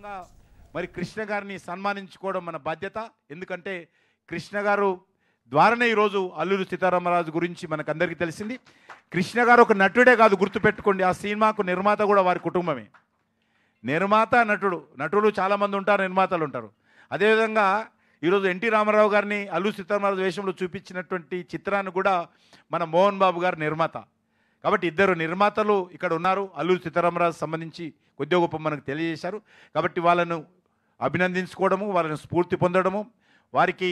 సందర్భంగా మరి కృష్ణ గారిని సన్మానించుకోవడం మన బాధ్యత ఎందుకంటే కృష్ణ గారు ద్వారానే ఈరోజు అల్లూరు సీతారామరాజు గురించి మనకందరికీ తెలిసింది కృష్ణ గారు ఒక నటుడే కాదు గుర్తుపెట్టుకోండి ఆ సినిమాకు నిర్మాత కూడా వారి కుటుంబమే నిర్మాత నటుడు నటుడు చాలామంది ఉంటారు నిర్మాతలు ఉంటారు అదేవిధంగా ఈరోజు ఎన్టీ రామారావు గారిని అల్లు సీతారామరాజు వేషంలో చూపించినటువంటి చిత్రాన్ని కూడా మన మోహన్ బాబు గారు నిర్మాత కాబట్టి ఇద్దరు నిర్మాతలు ఇక్కడ ఉన్నారు అల్లూరు సీతారామరాజు సంబంధించి కొద్దిగా గొప్ప మనకు తెలియజేశారు కాబట్టి వాళ్ళను అభినందించుకోవడము వాళ్ళను స్ఫూర్తి పొందడము వారికి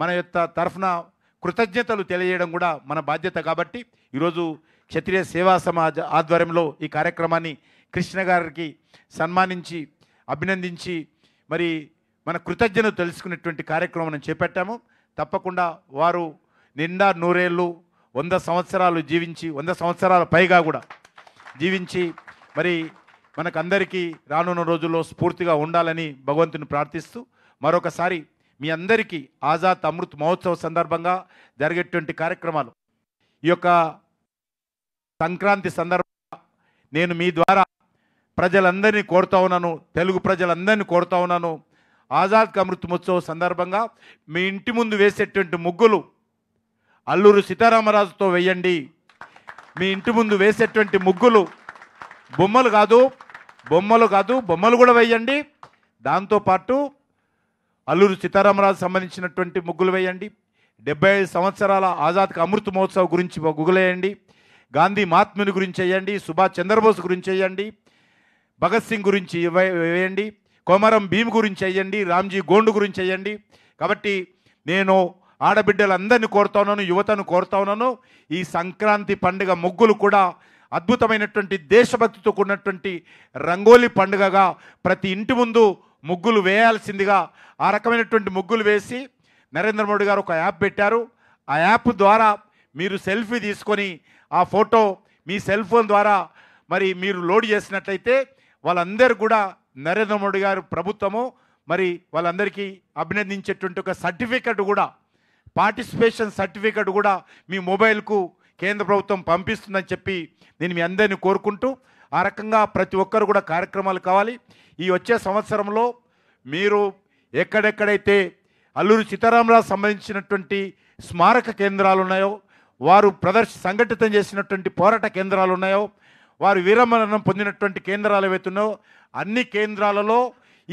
మన యొక్క తరఫున కృతజ్ఞతలు తెలియజేయడం కూడా మన బాధ్యత కాబట్టి ఈరోజు క్షత్రియ సేవా సమాజ ఆధ్వర్యంలో ఈ కార్యక్రమాన్ని కృష్ణ గారికి సన్మానించి అభినందించి మరి మన కృతజ్ఞత తెలుసుకునేటువంటి కార్యక్రమం చేపట్టాము తప్పకుండా వారు నిండా నూరేళ్ళు వంద సంవత్సరాలు జీవించి వంద సంవత్సరాల పైగా కూడా జీవించి మరి మనకు అందరికీ రానున్న రోజుల్లో స్ఫూర్తిగా ఉండాలని భగవంతుని ప్రార్థిస్తూ మరొకసారి మీ అందరికీ ఆజాద్ అమృత్ మహోత్సవ సందర్భంగా జరిగేటువంటి కార్యక్రమాలు ఈ యొక్క సంక్రాంతి సందర్భంగా నేను మీ ద్వారా ప్రజలందరినీ కోరుతా ఉన్నాను తెలుగు ప్రజలందరినీ కోరుతా ఉన్నాను ఆజాద్ అమృత్ మహోత్సవ సందర్భంగా మీ ఇంటి ముందు వేసేటువంటి ముగ్గులు అల్లూరు సీతారామరాజుతో వేయండి మీ ఇంటి ముందు వేసేటువంటి ముగ్గులు బొమ్మలు కాదు బొమ్మలు కాదు బొమ్మలు కూడా వేయండి దాంతోపాటు అల్లూరు సీతారామరాజు సంబంధించినటువంటి ముగ్గులు వేయండి డెబ్బై ఐదు సంవత్సరాల ఆజాద్కి అమృత మహోత్సవ్ గురించి వేయండి గాంధీ మహాత్ముని గురించి వేయండి సుభాష్ చంద్రబోస్ గురించి వేయండి భగత్ సింగ్ గురించి వేయండి కొమరం భీమ్ గురించి వేయండి రామ్జీ గోండు గురించి వేయండి కాబట్టి నేను ఆడబిడ్డలందరినీ కోరుతా ఉన్నాను యువతను కోరుతా ఉన్నాను ఈ సంక్రాంతి పండుగ ముగ్గులు కూడా అద్భుతమైనటువంటి దేశభక్తితో కూడినటువంటి రంగోలీ పండుగగా ప్రతి ఇంటి ముందు ముగ్గులు వేయాల్సిందిగా ఆ రకమైనటువంటి ముగ్గులు వేసి నరేంద్ర మోడీ గారు ఒక యాప్ పెట్టారు ఆ యాప్ ద్వారా మీరు సెల్ఫీ తీసుకొని ఆ ఫోటో మీ సెల్ ఫోన్ ద్వారా మరి మీరు లోడ్ చేసినట్లయితే వాళ్ళందరూ కూడా నరేంద్ర మోడీ గారు ప్రభుత్వము మరి వాళ్ళందరికీ అభినందించేటువంటి ఒక సర్టిఫికెట్ కూడా పార్టిసిపేషన్ సర్టిఫికేట్ కూడా మీ మొబైల్కు కేంద్ర ప్రభుత్వం పంపిస్తుందని చెప్పి నేను మీ అందరినీ కోరుకుంటూ ఆ రకంగా ప్రతి ఒక్కరు కూడా కార్యక్రమాలు కావాలి ఈ వచ్చే సంవత్సరంలో మీరు ఎక్కడెక్కడైతే అల్లూరు సీతారామరాజు సంబంధించినటువంటి స్మారక కేంద్రాలు ఉన్నాయో వారు ప్రదర్శ సంఘటితం చేసినటువంటి పోరాట కేంద్రాలు ఉన్నాయో వారు వీరమరణం పొందినటువంటి కేంద్రాలు ఏవైతున్నాయో అన్ని కేంద్రాలలో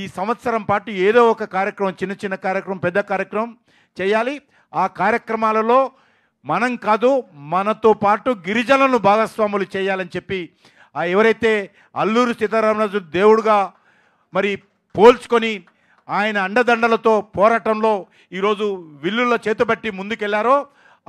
ఈ సంవత్సరం పాటు ఏదో ఒక కార్యక్రమం చిన్న చిన్న కార్యక్రమం పెద్ద కార్యక్రమం చేయాలి ఆ కార్యక్రమాలలో మనం కాదు మనతో పాటు గిరిజనులను భాగస్వాములు చేయాలని చెప్పి ఆ ఎవరైతే అల్లూరు సీతారామరాజు దేవుడుగా మరి పోల్చుకొని ఆయన అండదండలతో పోరాటంలో ఈరోజు విల్లుల చేతుబట్టి ముందుకెళ్లారో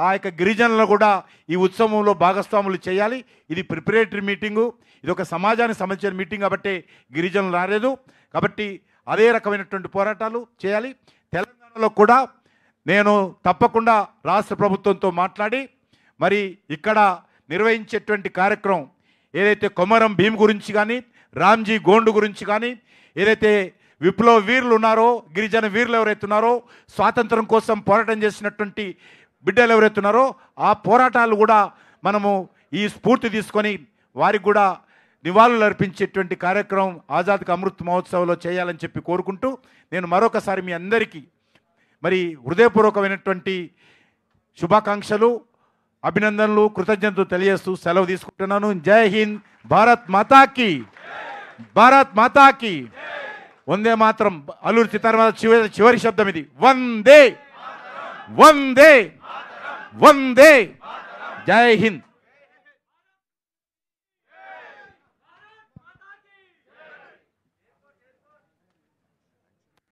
ఆ యొక్క గిరిజనులను కూడా ఈ ఉత్సవంలో భాగస్వాములు చేయాలి ఇది ప్రిపరేటరీ మీటింగు ఇది ఒక సమాజానికి సంబంధించిన మీటింగ్ కాబట్టి గిరిజనులు రాలేదు కాబట్టి అదే రకమైనటువంటి పోరాటాలు చేయాలి తెలంగాణలో కూడా నేను తప్పకుండా రాష్ట్ర ప్రభుత్వంతో మాట్లాడి మరి ఇక్కడ నిర్వహించేటువంటి కార్యక్రమం ఏదైతే కొమరం భీమ్ గురించి కానీ రామ్జీ గోండు గురించి కానీ ఏదైతే విప్లవ వీరులు ఉన్నారో గిరిజన వీరులు ఎవరైతే ఉన్నారో స్వాతంత్రం కోసం పోరాటం చేసినటువంటి బిడ్డలు ఎవరైతే ఉన్నారో ఆ పోరాటాలు కూడా మనము ఈ స్ఫూర్తి తీసుకొని వారికి కూడా నివాళులు అర్పించేటువంటి కార్యక్రమం ఆజాద్కి అమృత్ మహోత్సవంలో చేయాలని చెప్పి కోరుకుంటూ నేను మరొకసారి మీ అందరికీ మరి హృదయపూర్వకమైనటువంటి శుభాకాంక్షలు అభినందనలు కృతజ్ఞతలు తెలియజేస్తూ సెలవు తీసుకుంటున్నాను జై హింద్ భారత్ మాతాకి భారత్ మాతాకి వందే మాత్రం అల్లూరి సీతారామరాజు చివరి చివరి శబ్దం ఇది వందే వందే వందే జై హింద్